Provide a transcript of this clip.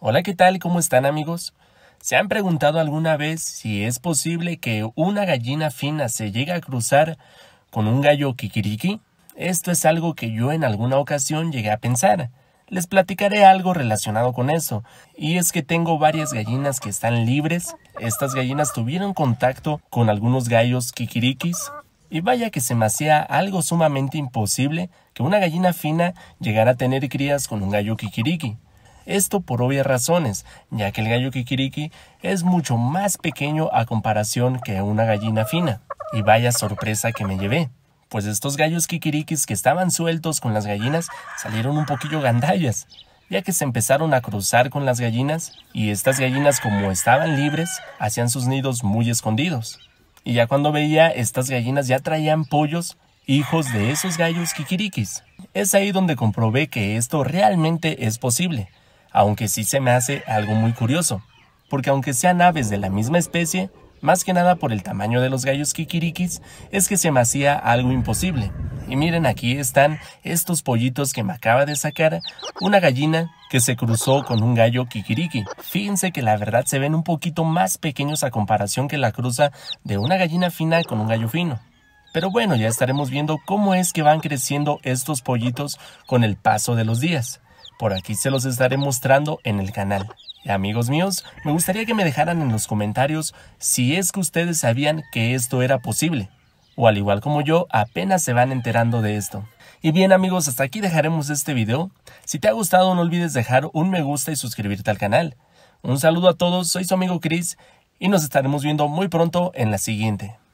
Hola, ¿qué tal? ¿Cómo están amigos? ¿Se han preguntado alguna vez si es posible que una gallina fina se llegue a cruzar con un gallo kikiriki? Esto es algo que yo en alguna ocasión llegué a pensar. Les platicaré algo relacionado con eso, y es que tengo varias gallinas que están libres. Estas gallinas tuvieron contacto con algunos gallos kikirikis, y vaya que se me hacía algo sumamente imposible que una gallina fina llegara a tener crías con un gallo kikiriki. Esto por obvias razones, ya que el gallo kikiriki es mucho más pequeño a comparación que una gallina fina. Y vaya sorpresa que me llevé pues estos gallos kikirikis que estaban sueltos con las gallinas salieron un poquillo gandallas, ya que se empezaron a cruzar con las gallinas y estas gallinas como estaban libres hacían sus nidos muy escondidos. Y ya cuando veía estas gallinas ya traían pollos hijos de esos gallos kikirikis. Es ahí donde comprobé que esto realmente es posible, aunque sí se me hace algo muy curioso, porque aunque sean aves de la misma especie, más que nada por el tamaño de los gallos kikirikis, es que se me hacía algo imposible. Y miren, aquí están estos pollitos que me acaba de sacar una gallina que se cruzó con un gallo kikiriki. Fíjense que la verdad se ven un poquito más pequeños a comparación que la cruza de una gallina fina con un gallo fino. Pero bueno, ya estaremos viendo cómo es que van creciendo estos pollitos con el paso de los días. Por aquí se los estaré mostrando en el canal. Amigos míos, me gustaría que me dejaran en los comentarios si es que ustedes sabían que esto era posible, o al igual como yo, apenas se van enterando de esto. Y bien amigos, hasta aquí dejaremos este video. Si te ha gustado no olvides dejar un me gusta y suscribirte al canal. Un saludo a todos, soy su amigo Chris y nos estaremos viendo muy pronto en la siguiente.